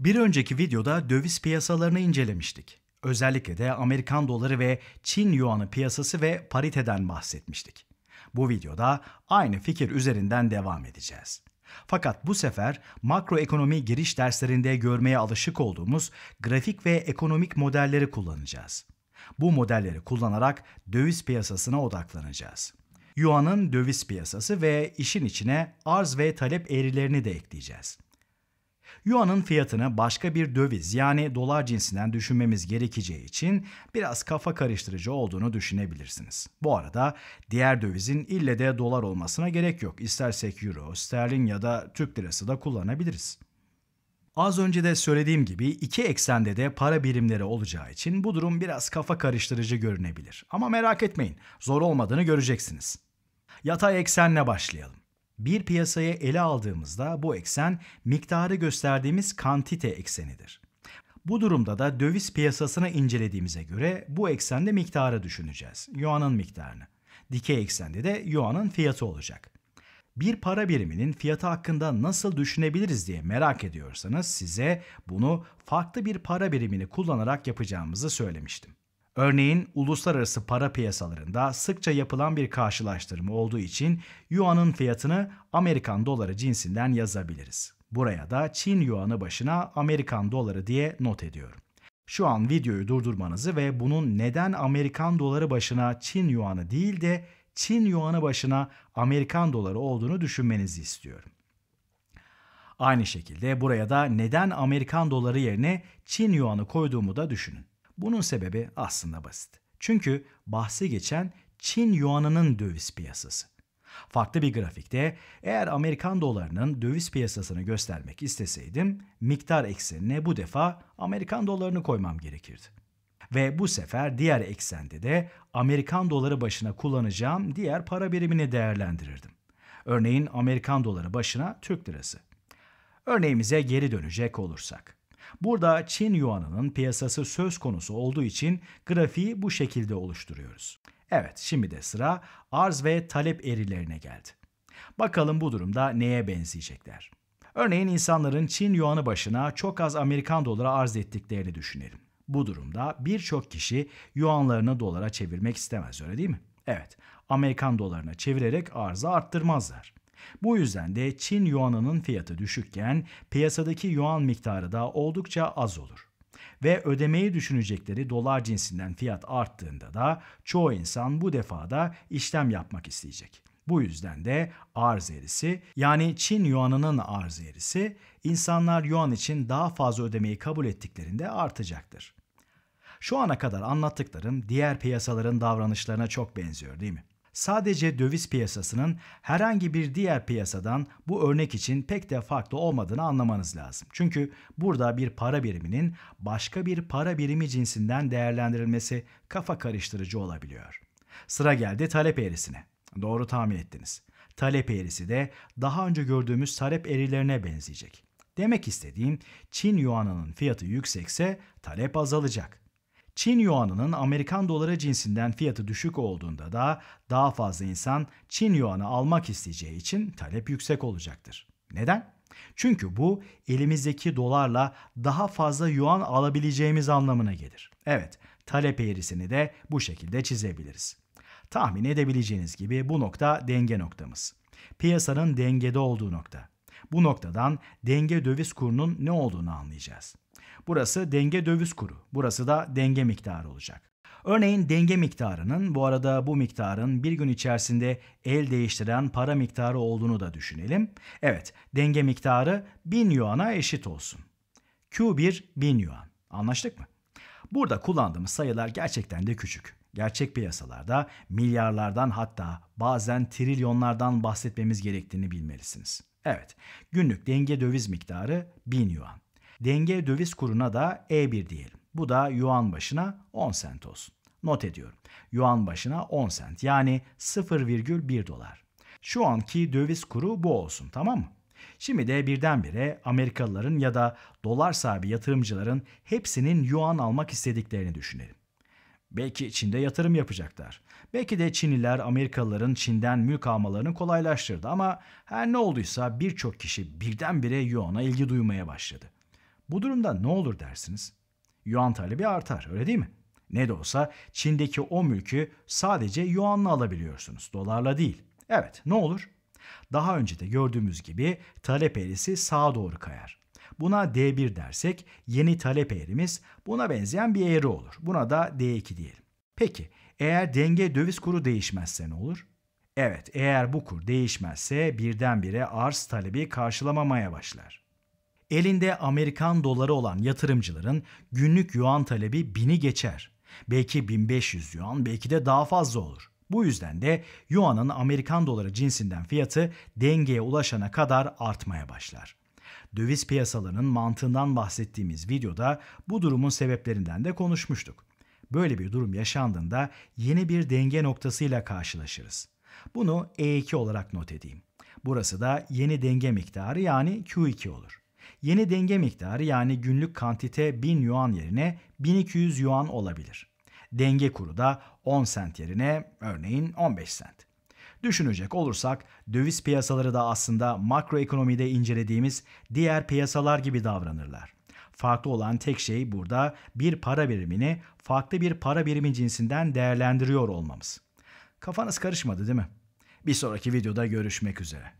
Bir önceki videoda döviz piyasalarını incelemiştik. Özellikle de Amerikan doları ve Çin yuanı piyasası ve pariteden bahsetmiştik. Bu videoda aynı fikir üzerinden devam edeceğiz. Fakat bu sefer makroekonomi giriş derslerinde görmeye alışık olduğumuz grafik ve ekonomik modelleri kullanacağız. Bu modelleri kullanarak döviz piyasasına odaklanacağız. Yuan'ın döviz piyasası ve işin içine arz ve talep eğrilerini de ekleyeceğiz. Yuan'ın fiyatını başka bir döviz yani dolar cinsinden düşünmemiz gerekeceği için biraz kafa karıştırıcı olduğunu düşünebilirsiniz. Bu arada diğer dövizin ille de dolar olmasına gerek yok. İstersek euro, sterlin ya da Türk lirası da kullanabiliriz. Az önce de söylediğim gibi iki eksende de para birimleri olacağı için bu durum biraz kafa karıştırıcı görünebilir. Ama merak etmeyin, zor olmadığını göreceksiniz. Yatay eksenle başlayalım. Bir piyasaya ele aldığımızda bu eksen miktarı gösterdiğimiz kantite eksenidir. Bu durumda da döviz piyasasını incelediğimize göre bu eksende miktarı düşüneceğiz. Yuan'ın miktarını. Dikey eksende de yuan'ın fiyatı olacak. Bir para biriminin fiyatı hakkında nasıl düşünebiliriz diye merak ediyorsanız size bunu farklı bir para birimini kullanarak yapacağımızı söylemiştim. Örneğin uluslararası para piyasalarında sıkça yapılan bir karşılaştırma olduğu için yuanın fiyatını Amerikan doları cinsinden yazabiliriz. Buraya da Çin yuanı başına Amerikan doları diye not ediyorum. Şu an videoyu durdurmanızı ve bunun neden Amerikan doları başına Çin yuanı değil de Çin yuanı başına Amerikan doları olduğunu düşünmenizi istiyorum. Aynı şekilde buraya da neden Amerikan doları yerine Çin yuanı koyduğumu da düşünün. Bunun sebebi aslında basit. Çünkü bahsi geçen Çin yuanının döviz piyasası. Farklı bir grafikte eğer Amerikan dolarının döviz piyasasını göstermek isteseydim miktar eksenine bu defa Amerikan dolarını koymam gerekirdi. Ve bu sefer diğer eksende de Amerikan doları başına kullanacağım diğer para birimini değerlendirirdim. Örneğin Amerikan doları başına Türk lirası. Örneğimize geri dönecek olursak. Burada Çin Yuan'ının piyasası söz konusu olduğu için grafiği bu şekilde oluşturuyoruz. Evet şimdi de sıra arz ve talep eğrilerine geldi. Bakalım bu durumda neye benzeyecekler. Örneğin insanların Çin Yuan'ı başına çok az Amerikan dolara arz ettiklerini düşünelim. Bu durumda birçok kişi yuanlarını dolara çevirmek istemez öyle değil mi? Evet, Amerikan dolarına çevirerek arzı arttırmazlar. Bu yüzden de Çin yuanının fiyatı düşükken piyasadaki yuan miktarı da oldukça az olur. Ve ödemeyi düşünecekleri dolar cinsinden fiyat arttığında da çoğu insan bu defa da işlem yapmak isteyecek. Bu yüzden de arz eğrisi yani Çin yuanının arz eğrisi insanlar yuan için daha fazla ödemeyi kabul ettiklerinde artacaktır. Şu ana kadar anlattıklarım diğer piyasaların davranışlarına çok benziyor değil mi? Sadece döviz piyasasının herhangi bir diğer piyasadan bu örnek için pek de farklı olmadığını anlamanız lazım. Çünkü burada bir para biriminin başka bir para birimi cinsinden değerlendirilmesi kafa karıştırıcı olabiliyor. Sıra geldi talep eğrisine. Doğru tahmin ettiniz. Talep eğrisi de daha önce gördüğümüz talep eğrilerine benzeyecek. Demek istediğim Çin yuanının fiyatı yüksekse talep azalacak. Çin Yuan'ının Amerikan doları cinsinden fiyatı düşük olduğunda da daha fazla insan Çin Yuan'ı almak isteyeceği için talep yüksek olacaktır. Neden? Çünkü bu elimizdeki dolarla daha fazla yuan alabileceğimiz anlamına gelir. Evet, talep eğrisini de bu şekilde çizebiliriz. Tahmin edebileceğiniz gibi bu nokta denge noktamız. Piyasanın dengede olduğu nokta. Bu noktadan denge döviz kurunun ne olduğunu anlayacağız. Burası denge döviz kuru. Burası da denge miktarı olacak. Örneğin denge miktarının bu arada bu miktarın bir gün içerisinde el değiştiren para miktarı olduğunu da düşünelim. Evet denge miktarı 1000 yuana eşit olsun. Q1 1000 yuan. Anlaştık mı? Burada kullandığımız sayılar gerçekten de küçük. Gerçek piyasalarda milyarlardan hatta bazen trilyonlardan bahsetmemiz gerektiğini bilmelisiniz. Evet, günlük denge döviz miktarı 1000 yuan. Denge döviz kuruna da E1 diyelim. Bu da yuan başına 10 sent olsun. Not ediyorum. Yuan başına 10 sent yani 0,1 dolar. Şu anki döviz kuru bu olsun tamam mı? Şimdi de birdenbire Amerikalıların ya da dolar sahibi yatırımcıların hepsinin yuan almak istediklerini düşünelim. Belki Çin'de yatırım yapacaklar. Belki de Çinliler Amerikalıların Çin'den mülk almalarını kolaylaştırdı ama her ne olduysa birçok kişi birdenbire yuana ilgi duymaya başladı. Bu durumda ne olur dersiniz? Yuan talebi artar öyle değil mi? Ne de olsa Çin'deki o mülkü sadece yuanla alabiliyorsunuz, dolarla değil. Evet, ne olur? Daha önce de gördüğümüz gibi talep eğrisi sağa doğru kayar. Buna D1 dersek yeni talep eğrimiz buna benzeyen bir eğri olur. Buna da D2 diyelim. Peki eğer denge döviz kuru değişmezse ne olur? Evet eğer bu kur değişmezse birdenbire arz talebi karşılamamaya başlar. Elinde Amerikan doları olan yatırımcıların günlük yuan talebi bini geçer. Belki 1500 yuan, belki de daha fazla olur. Bu yüzden de yuanın Amerikan doları cinsinden fiyatı dengeye ulaşana kadar artmaya başlar. Döviz piyasalarının mantığından bahsettiğimiz videoda bu durumun sebeplerinden de konuşmuştuk. Böyle bir durum yaşandığında yeni bir denge noktasıyla karşılaşırız. Bunu E2 olarak not edeyim. Burası da yeni denge miktarı yani Q2 olur. Yeni denge miktarı yani günlük kantite 1000 yuan yerine 1200 yuan olabilir. Denge kuru da 10 sent yerine örneğin 15 sent. Düşünecek olursak döviz piyasaları da aslında makroekonomide incelediğimiz diğer piyasalar gibi davranırlar. Farklı olan tek şey burada bir para birimini farklı bir para birimi cinsinden değerlendiriyor olmamız. Kafanız karışmadı değil mi? Bir sonraki videoda görüşmek üzere.